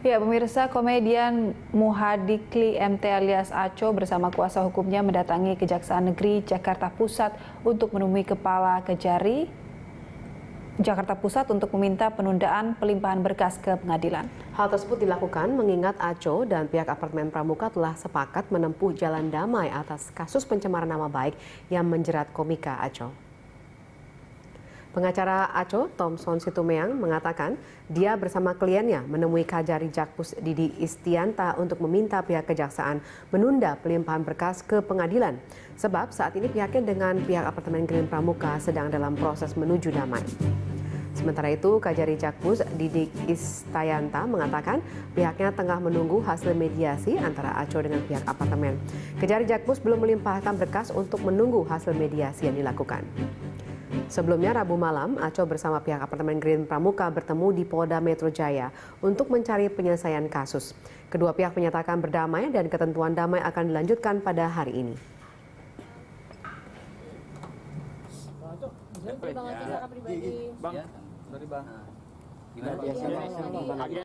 Ya, pemirsa komedian Muhadikli MT alias Aco bersama kuasa hukumnya mendatangi Kejaksaan Negeri Jakarta Pusat untuk menemui Kepala Kejari Jakarta Pusat untuk meminta penundaan pelimpahan berkas ke pengadilan. Hal tersebut dilakukan mengingat Aco dan pihak apartemen Pramuka telah sepakat menempuh jalan damai atas kasus pencemaran nama baik yang menjerat komika Aco. Pengacara Aco, Thomson Situmeang, mengatakan dia bersama kliennya menemui Kajari Jakpus Didi Istianta untuk meminta pihak kejaksaan menunda pelimpahan berkas ke pengadilan. Sebab saat ini pihaknya dengan pihak apartemen Green Pramuka sedang dalam proses menuju damai. Sementara itu, Kajari Jakpus Didi Istianta mengatakan pihaknya tengah menunggu hasil mediasi antara Aco dengan pihak apartemen. Kajari Jakpus belum melimpahkan berkas untuk menunggu hasil mediasi yang dilakukan. Sebelumnya Rabu malam, Aco bersama pihak apartemen Green Pramuka bertemu di Polda Metro Jaya untuk mencari penyelesaian kasus. Kedua pihak menyatakan berdamai dan ketentuan damai akan dilanjutkan pada hari ini. Bang, ya. Bang. Gimana ya.